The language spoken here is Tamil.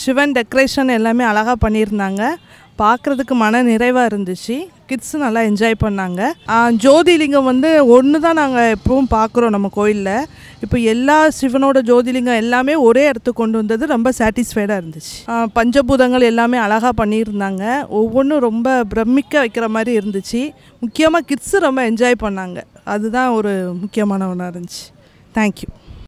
சிவன் டெக்கரேஷன் எல்லாமே அழகாக பண்ணியிருந்தாங்க பார்க்குறதுக்கு மன நிறைவாக இருந்துச்சு கிட்ஸு நல்லா என்ஜாய் பண்ணாங்க ஜோதிலிங்கம் வந்து ஒன்று தான் நாங்கள் எப்பவும் பார்க்குறோம் நம்ம கோயிலில் இப்போ எல்லா சிவனோட ஜோதிலிங்கம் எல்லாமே ஒரே இடத்துக்கு கொண்டு வந்தது ரொம்ப சாட்டிஸ்ஃபைடாக இருந்துச்சு பஞ்சபூதங்கள் எல்லாமே அழகாக பண்ணியிருந்தாங்க ஒவ்வொன்றும் ரொம்ப பிரமிக்க வைக்கிற மாதிரி இருந்துச்சு முக்கியமாக கிட்ஸு ரொம்ப என்ஜாய் பண்ணாங்க அதுதான் ஒரு முக்கியமான ஒன்றா இருந்துச்சு தேங்க்யூ